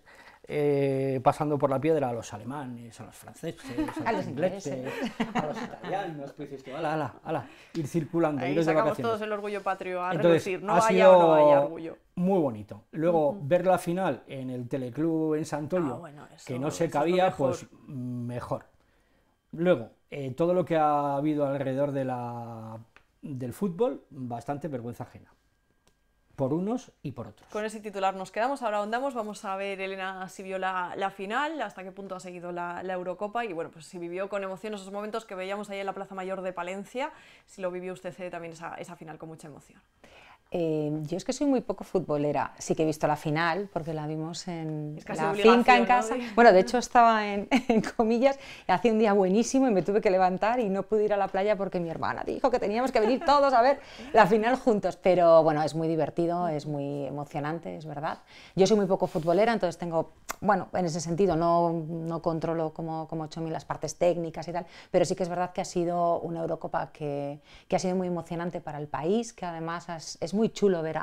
eh, pasando por la piedra a los alemanes, a los franceses, a, los ingleses, a los italianos, pues esto, ala, ala, ala, ir circulando, y sacamos de todos el orgullo patrio a reducir, no haya o no haya orgullo. Muy bonito. Luego, ver la final en el Teleclub en santolio, ah, que no se cabía, pues mejor. Luego, eh, todo lo que ha habido alrededor de del fútbol, bastante vergüenza ajena por unos y por otros. Con ese titular nos quedamos, ahora ahondamos, vamos a ver Elena si vio la, final, hasta qué punto ha seguido la, Eurocopa y bueno, pues si vivió con emoción esos momentos que veíamos ahí en la Plaza Mayor de Palencia, si lo vivió usted eh, también esa, esa final con mucha emoción. Em, yo es que soy muy poco futbolera. Sí que he visto la final, porque la vimos en la finca en casa. Bueno, de hecho estaba en, comillas, hace hacía un día buenísimo y me tuve que levantar y no pude ir a la playa porque mi hermana dijo que teníamos que venir todos a ver la final juntos. Pero bueno, es muy divertido, es muy emocionante, es verdad. Yo soy muy poco futbolera, entonces tengo, bueno, en ese sentido no, no controlo como, como 8000 las partes técnicas y tal, pero sí que es verdad que ha sido una Eurocopa que, que ha sido muy emocionante para el país, que además es, es muy chulo ver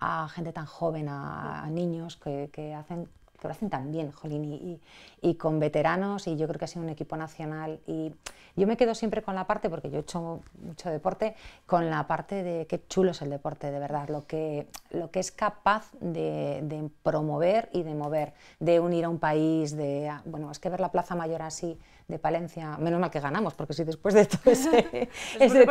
a, gente tan joven, a, niños que, hacen que lo hacen tan bien, Jolín, y, con veteranos, y yo creo que ha sido un equipo nacional. Y yo me quedo siempre con la parte, porque yo he hecho mucho deporte, con la parte de qué chulo es el deporte, de verdad, lo que, lo que es capaz de, de promover y de mover, de unir a un país, de, bueno, es que ver la Plaza Mayor así, de Palencia. Menos mal que ganamos, porque si después de todo ese, ese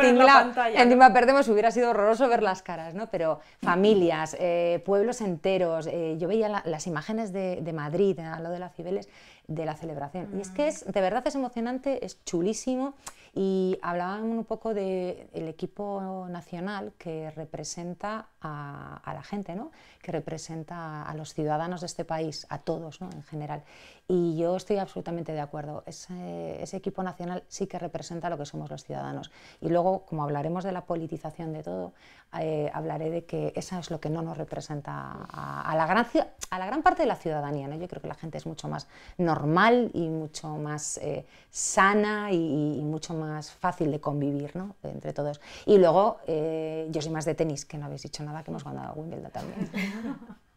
encima perdemos, hubiera sido horroroso ver las caras, ¿no? Pero familias, eh, pueblos enteros, eh, yo veía las imágenes de, de Madrid, lo de las Cibeles, de la celebración. Y es que mm. es, de verdad es emocionante, es chulísimo. Y hablábamos un poco del equipo nacional que representa a, la gente, ¿no? que representa a los ciudadanos de este país, a todos ¿no? en general. Y yo estoy absolutamente de acuerdo. Ese, ese equipo nacional sí que representa lo que somos los ciudadanos. Y luego, como hablaremos de la politización de todo, eh, hablaré de que eso es lo que no nos representa a, la, gran, a la gran parte de la ciudadanía. ¿no? Yo creo que la gente es mucho más normal y mucho más eh, sana y, y mucho más más fácil de convivir ¿no? entre todos. Y luego, eh, yo soy más de tenis, que no habéis dicho nada, que hemos ganado a Wimbledon también.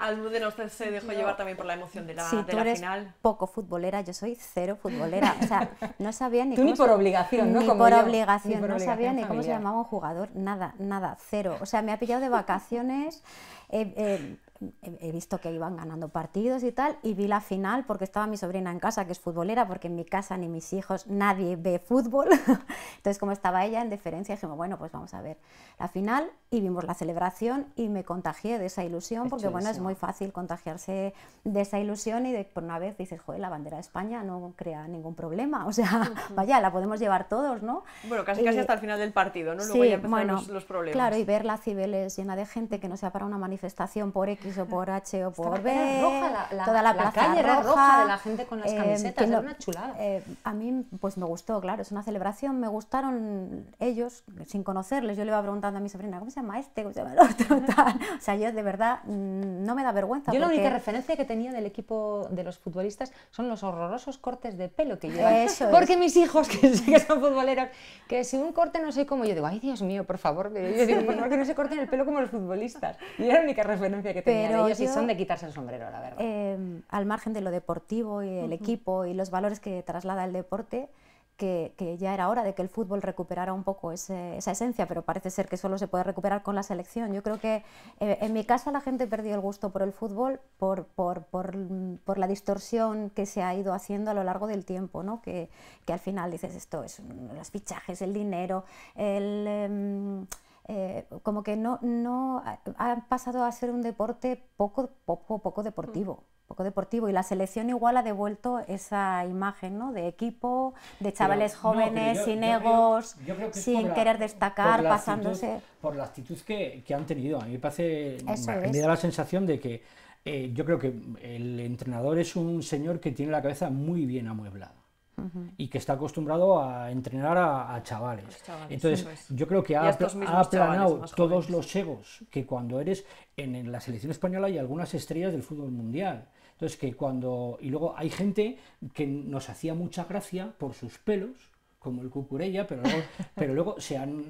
Almudena, usted se dejó llevar también por la emoción de la, final. poco futbolera, yo soy cero futbolera. O sea, no sabía ni. Tú ni por obligación, ¿no? por obligación, no sabía ni cómo se llamaba un jugador, nada, nada, cero. O sea, me ha pillado de vacaciones. Eh, eh, he visto que iban ganando partidos y tal, y vi la final porque estaba mi sobrina en casa, que es futbolera, porque en mi casa ni mis hijos, nadie ve fútbol. Entonces, como estaba ella en deferencia, dije bueno, pues vamos a ver la final y vimos la celebración y me contagié de esa ilusión, porque bueno, es muy fácil contagiarse de esa ilusión y de por una vez dices, joder, la bandera de España no crea ningún problema, o sea, vaya, la podemos llevar todos, ¿no? Bueno, casi casi hasta el final del partido, ¿no? Luego ya empezaron bueno, los, los problemas. Claro, y ver la Cibeles llena de gente que no sea para una manifestación por X o por H o por B. la, toda la, calle roja, roja de la gente con las em, camisetas, era una chulada. Eh, a mí pues me gustó, claro, es una celebración, me gustaron ellos sin conocerles, yo le iba preguntando a mi sobrina, ¿cómo se llama este? el O sea, yo de verdad mm, no me da vergüenza. Yo la única referencia que tenía del equipo de los futbolistas son los horrorosos cortes de pelo que llevan. porque mis hijos, que, son futboleros, que si un corte no sé cómo, yo digo, ay Dios mío, por favor, por favor que no se corten el pelo como los futbolistas. Y era la única referencia que tenía pero ellos sí son de quitarse el sombrero, la verdad. Eh, al margen de lo deportivo y el equipo y los valores que traslada el deporte, que, ya era hora de que el fútbol recuperara un poco esa esencia, pero parece ser que solo se puede recuperar con la selección. Yo creo que eh, en mi casa la gente perdió el gusto por el fútbol por, la distorsión que se ha ido haciendo a lo largo del tiempo, ¿no? que, al final dices esto es los fichajes, el dinero, el... Em, eh, como que no, no han pasado a ser un deporte poco, poco, poco deportivo. Mm. Poco deportivo y la selección igual ha devuelto esa imagen ¿no? de equipo, de chavales jóvenes, sin egos, sin querer destacar, pasándose. por la actitud que, han tenido. A mí me da la sensación de que eh, yo creo que el entrenador es un señor que tiene la cabeza muy bien amueblada y que está acostumbrado a entrenar a, chavales. Entonces, yo creo que ha, aplanado todos los egos que cuando eres en, la selección española hay algunas estrellas del fútbol mundial. Entonces, que cuando. Y luego hay gente que nos hacía mucha gracia por sus pelos, como el cucurella, pero luego, pero luego se han.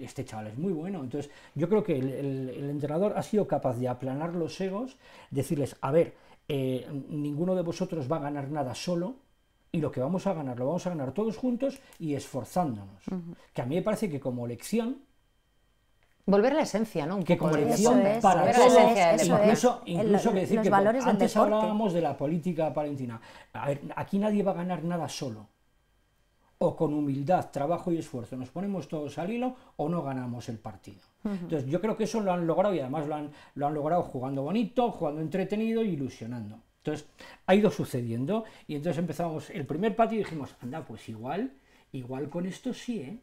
Este chaval es muy bueno. Entonces, yo creo que el, entrenador ha sido capaz de aplanar los egos, decirles, a ver, eh, ninguno de vosotros va a ganar nada solo, y lo que vamos a ganar lo vamos a ganar todos juntos y esforzándonos. Que a mí me parece que como lección... Volver a la esencia, ¿no? que como lección para todos, incluso, que decir que antes hablábamos de la política palentina. A ver, aquí nadie va a ganar nada solo. O con humildad, trabajo y esfuerzo nos ponemos todos al hilo o no ganamos el partido. Entonces yo creo que eso lo han logrado y además lo han, lo han logrado jugando bonito, jugando entretenido e ilusionando. Entonces, ha ido sucediendo y entonces empezamos el primer patio y dijimos, anda, pues igual, igual con esto sí, ¿eh?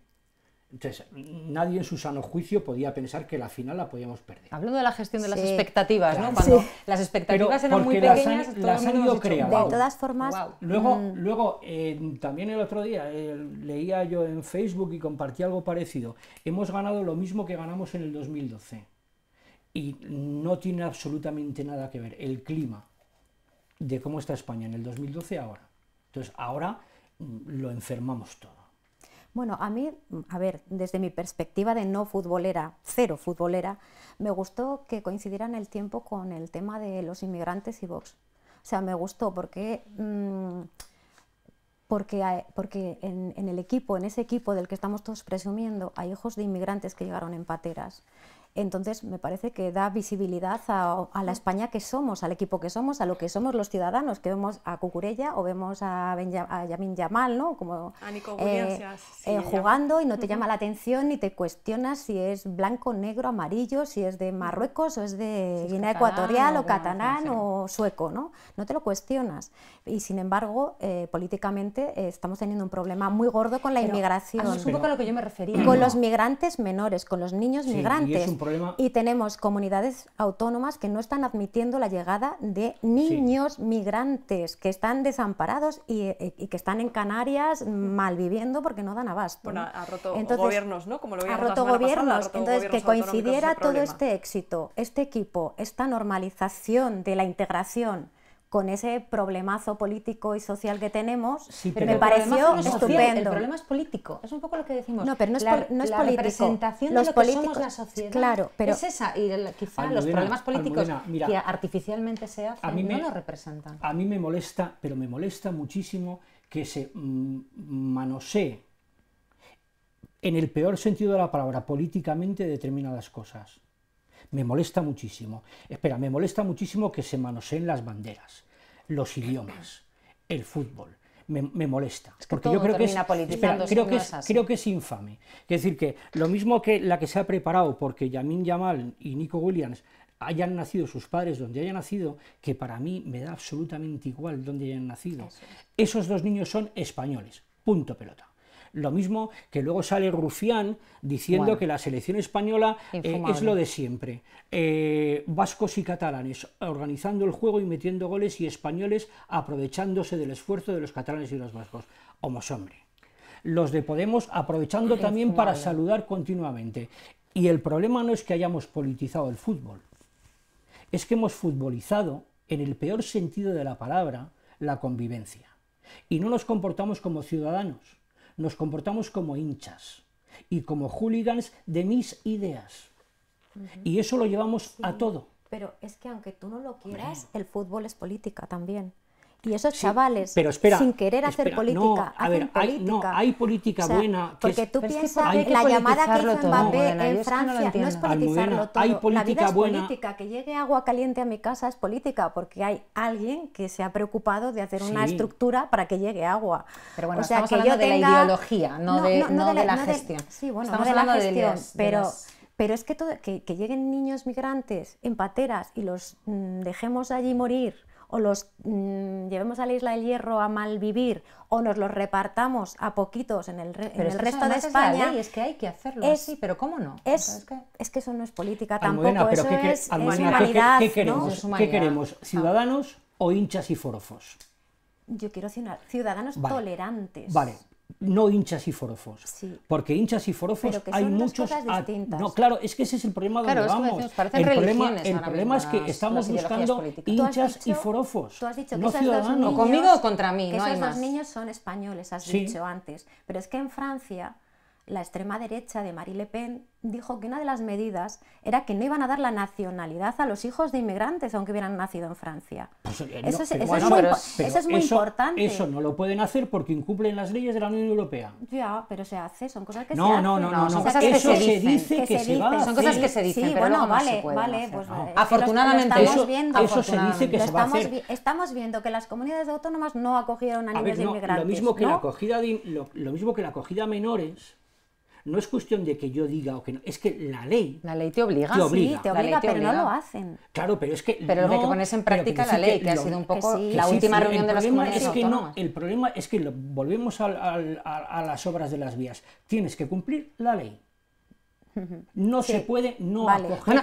Entonces, nadie en su sano juicio podía pensar que la final la podíamos perder. Hablando de la gestión de las expectativas, ¿no? Cuando las expectativas eran muy pequeñas, las han, ido De todas formas. Luego, mm. luego eh, también el otro día eh, leía yo en Facebook y compartí algo parecido. Hemos ganado lo mismo que ganamos en el 2012. Y no tiene absolutamente nada que ver. El clima de cómo está España en el 2012 ahora. Entonces ahora mm, lo enfermamos todo. Bueno, a mí, a ver, desde mi perspectiva de no futbolera, cero futbolera, me gustó que coincidieran el tiempo con el tema de los inmigrantes y Vox. O sea, me gustó porque, mm, porque, porque en, el equipo, en ese equipo del que estamos todos presumiendo, hay hijos de inmigrantes que llegaron en pateras entonces, me parece que da visibilidad a, la España que somos, al equipo que somos, a lo que somos los ciudadanos, que vemos a Cucurella o vemos a, Yamin Yamal, ¿no? Como, eh, eh, jugando y no te llama la atención ni te cuestionas si es blanco, negro, amarillo, si es de Marruecos o es de Guinea Ecuatorial o, catalán o sueco, ¿no? No te lo cuestionas. Y sin embargo, eh, políticamente estamos teniendo un problema muy gordo con la inmigración. es un poco a lo que yo me refería. Con los migrantes menores, con los niños migrantes. Y tenemos comunidades autónomas que no están admitiendo la llegada de niños migrantes que están desamparados eh, y, que están en Canarias malviviendo porque no dan abasto. Bueno, ha roto Entonces, gobiernos, ¿no? ha roto gobiernos. Entonces, que coincidiera todo este éxito, este equipo, esta normalización de la integración con ese problemazo político y social que tenemos, pero me pareció estupendo. el problema es político, es un poco lo que decimos. No, pero no es, no es la representación de lo que somos la sociedad claro, pero, es esa, y quizá los problemas políticos que artificialmente se hacen no lo representan. A mí me molesta, pero me molesta muchísimo que se mm, manosee, en el peor sentido de la palabra, políticamente determinadas cosas. Me molesta muchísimo. Espera, me molesta muchísimo que se manoseen las banderas, los idiomas, el fútbol. Me, molesta. porque yo creo que, es, creo, que es, infame. Es decir, que lo mismo que la que se ha preparado porque Yamín Yamal y Nico Williams hayan nacido sus padres donde hayan nacido, que para mí me da absolutamente igual donde hayan nacido. Esos dos niños son españoles. Punto pelota. Lo mismo que luego sale Rufián diciendo que la selección española eh, es lo de siempre. Eh, vascos y catalanes organizando el juego y metiendo goles y españoles aprovechándose del esfuerzo de los catalanes y los vascos. Homos hombre. Los de Podemos aprovechando también para saludar continuamente. Y el problema no es que hayamos politizado el fútbol, es que hemos futbolizado, en el peor sentido de la palabra, la convivencia. Y no nos comportamos como ciudadanos nos comportamos como hinchas y como hooligans de mis ideas. Y eso lo llevamos a todo. Pero es que aunque tú no lo quieras, el fútbol es política también. Y esos chavales, sin querer hacer política, hay, política. hay política buena. Que porque tú piensas que la llamada que hizo Mbappé en Francia no, es politizarlo todo. Hay la vida es política. Que llegue agua caliente a mi casa es política, porque hay alguien que se ha preocupado de hacer una estructura para que llegue agua. Pero bueno, estamos hablando de la ideología, no, de, la, la gestión. estamos de la gestión, pero... Pero es que, que, lleguen niños migrantes en pateras y los mm, dejemos allí morir o los mm, llevemos a la isla del hierro a mal vivir o nos los repartamos a poquitos en el, en el resto de España. Es, es que hay que hacerlo Sí, pero ¿cómo no? Es, que... eso no es política tampoco, eso es, humanidad, ¿qué, queremos, ¿Qué ah. queremos? ¿Ciudadanos o hinchas y forofos? Yo quiero ciudadanos tolerantes. Vale, no hinchas y forofos. Porque hinchas y forofos hay muchos. A... No, claro, es que ese es el problema donde claro, vamos. el problema, el problema es que estamos buscando hinchas y forofos. no conmigo contra mí. no esos niños son españoles, has dicho antes. Pero es que en Francia, la extrema derecha de Marie Le Pen dijo que una de las medidas era que no iban a dar la nacionalidad a los hijos de inmigrantes, aunque hubieran nacido en Francia. eso, es, muy, importante. Eso no lo pueden hacer porque incumplen las leyes de la Unión Europea. Ya, pero se hace, son cosas que no, se hacen. No, no, no, no. eso se, dice que, se, va Son cosas que se dicen, sí, pero bueno, vale, se vale. Pues, eh, Afortunadamente, eso, eso se dice que se va a hacer. estamos viendo que las comunidades autónomas no acogieron a, niños de inmigrantes. Lo mismo que la acogida lo mismo que la acogida a menores no es cuestión de que yo diga o que no, es que la ley... La ley te obliga, sí, te obliga, pero no lo hacen. Claro, pero es que... Pero no, que pones en práctica la ley, que, ha sido un poco la última reunión de los comunidades es que no, El problema es que volvemos a, las obras de las vías. Tienes que cumplir la ley. No se puede no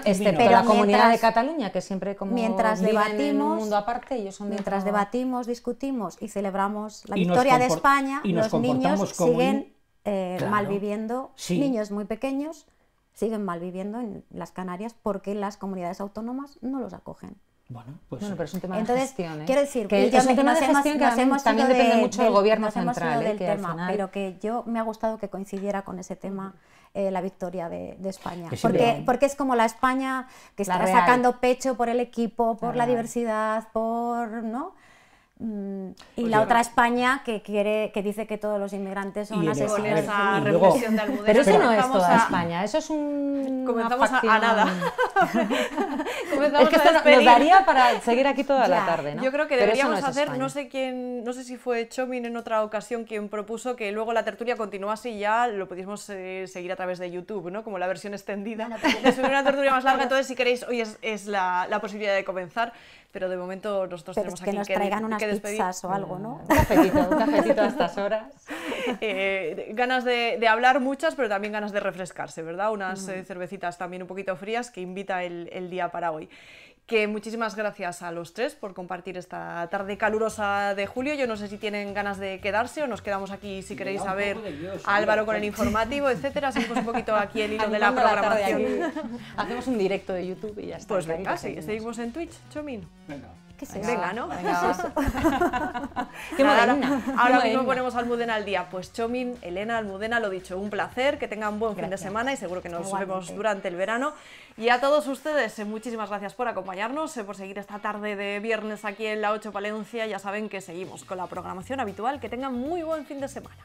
este, pero la comunidad de Cataluña que siempre como mientras debatimos mundo aparte ellos son mientras debatimos discutimos y celebramos la victoria de España los niños siguen eh, malviviendo, niños muy pequeños siguen malviviendo en las Canarias porque las comunidades autónomas no los acogen. Bueno, pues es un tema de gestión. ¿eh? Quiero decir que, es un tema de que también, depende mucho del, gobierno central. ¿eh? del tema, Pero que yo me ha gustado que coincidiera con ese tema la victoria de, España. porque, es como la España que está sacando pecho por el equipo, por la, la diversidad, por. ¿no? Mm, y la otra España que quiere que dice que todos los inmigrantes son asesinos. Esa de pero eso no es toda España, eso es un comenzamos a, nada. comenzamos es que nos daría para seguir aquí toda la tarde, Yo creo que deberíamos hacer, no sé quién, no sé si fue Chomin en otra ocasión quien propuso que luego la tertulia continuase y ya lo pudimos eh, seguir a través de YouTube, ¿no? Como la versión extendida. es una tertulia más larga, entonces si queréis hoy es, la, posibilidad de comenzar, pero de momento nosotros tenemos que aquí que, o algo, ¿no? Un cafecito, un cafecito a estas horas. Eh, ganas de, hablar muchas, pero también ganas de refrescarse, ¿verdad? Unas mm. eh, cervecitas también un poquito frías que invita el, día para hoy que muchísimas gracias a los tres por compartir esta tarde calurosa de julio. Yo no sé si tienen ganas de quedarse o nos quedamos aquí si queréis saber a Álvaro con el informativo, etcétera. Hacemos un poquito aquí el hilo de la programación. Hacemos un directo de YouTube y ya está. Pues venga, seguimos en Twitch, Chomín. Venga. ¿Qué Venga, ¿no? Venga, Qué Ahora, ahora mismo ponemos Almudena al día. Pues Chomin, Elena, Almudena, lo dicho, un placer, que tengan buen fin de semana y seguro que nos vemos durante el verano. Y a todos ustedes, eh, muchísimas gracias por acompañarnos, eh, por seguir esta tarde de viernes aquí en la 8 Palencia. Ya saben que seguimos con la programación habitual. Que tengan muy buen fin de semana.